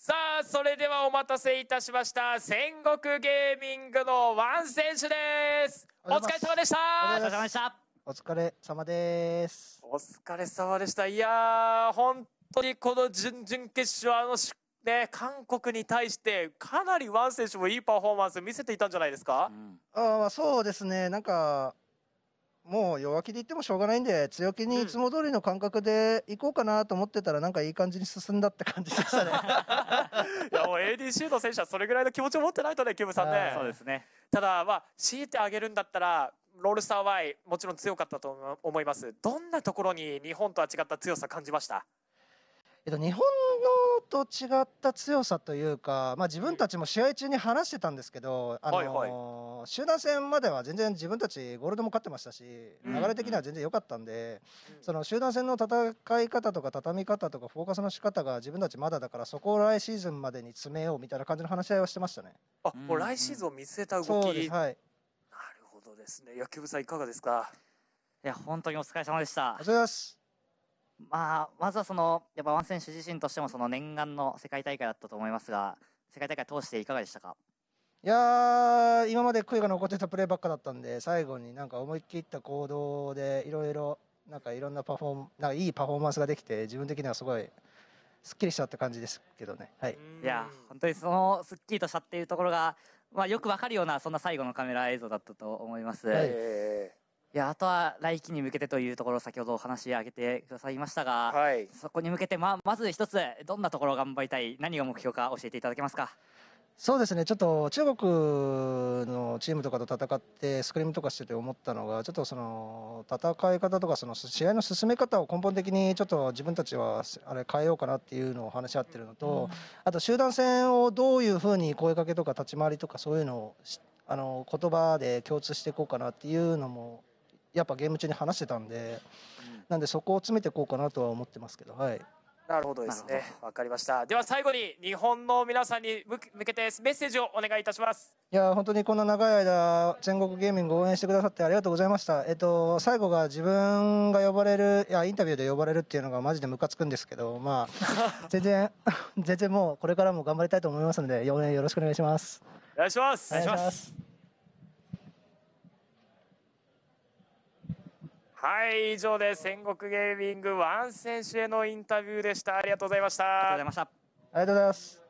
さあ、それではお待たせいたしました。戦国ゲーミングのワン選手です。お疲れ様でした。お疲れ様でした。お疲れ様です。お疲れ様でした。いやー、本当にこの準々決勝、あのし、ね、韓国に対して、かなりワン選手もいいパフォーマンス見せていたんじゃないですか、うん、ああ、そうですね。なんか、もう弱気で言ってもしょうがないんで強気にいつも通りの感覚で行こうかなと思ってたらなんかいい感じに進んだって感じでしたね いやもう AD シュート選手はそれぐらいの気持ちを持ってないとねキムさんねそうですねただまあ強いてあげるんだったらロールスター Y もちろん強かったと思いますどんなところに日本とは違った強さ感じましたえっと、日本と違った強さというか、まあ、自分たちも試合中に話してたんですけど、あのーはいはい、集団戦までは全然自分たちゴールドも勝ってましたし流れ的には全然良かったんで、うん、その集団戦の戦い方とか畳み方とかフォーカスの仕方が自分たちまだだからそこを来シーズンまでに詰めようみたいな感じの話し合いはしてましたね。あもう来シーズンを見据えた動き、はい、なるほどですね野球部さんいかがですかいや本当にお疲れ様でした。お疲れ様ですまあ、まずはそのやっぱワン選手自身としてもその念願の世界大会だったと思いますが世界大会通していかがでしたかいや今まで悔いが残ってたプレーばっかだったんで最後になんか思い切った行動でいろいろなんかいろんなパフォーなんかいいパフォーマンスができて自分的にはすごいすっきりしたって感じですけどね、はい、いや本当にそのすっきりとしたっていうところが、まあ、よくわかるようなそんな最後のカメラ映像だったと思います。はいいやあとは来季に向けてというところを先ほどお話上げてくださいましたが、はい、そこに向けてままず一つどんなところを頑張りたい何が目標か教えていただけますかそうですねちょっと中国のチームとかと戦ってスクリームとかしてて思ったのがちょっとその戦い方とかその試合の進め方を根本的にちょっと自分たちはあれ変えようかなっていうのを話し合ってるのと、うん、あと集団戦をどういうふうに声かけとか立ち回りとかそういうのをあの言葉で共通していこうかなっていうのもやっぱゲーム中に話してたんで、なんでそこを詰めていこうかなとは思ってますけど、はい。なるほどですね。わかりました。では最後に日本の皆さんに向けてメッセージをお願いいたします。いや本当にこの長い間全国ゲーミング応援してくださってありがとうございました。えっと最後が自分が呼ばれるいやインタビューで呼ばれるっていうのがマジでムカつくんですけど、まあ 全然全然もうこれからも頑張りたいと思いますので応援よろしくお願いします。お願いします。お願いします。はい、以上で戦国ゲーミングワン選手へのインタビューでした。ありがとうございました。ありがとうございました。ありがとうございます。